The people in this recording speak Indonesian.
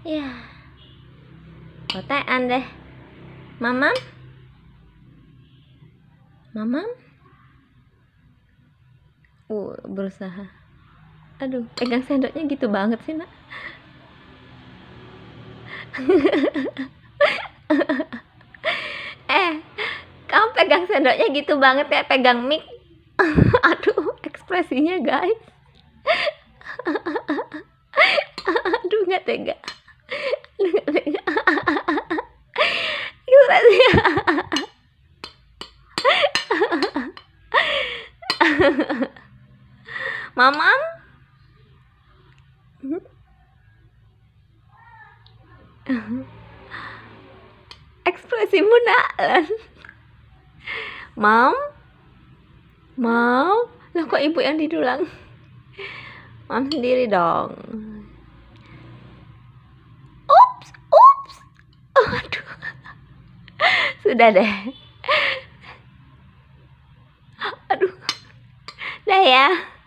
ya kotaan deh mamam mamam uh berusaha aduh pegang sendoknya gitu banget sih nak eh kamu pegang sendoknya gitu banget ya pegang mic aduh ekspresinya guys aduh nggak tega Mamam? Ekspresimu nak Mam? Mau? Loh kok ibu yang didulang? Mam sendiri dong. sudah deh aduh dah ya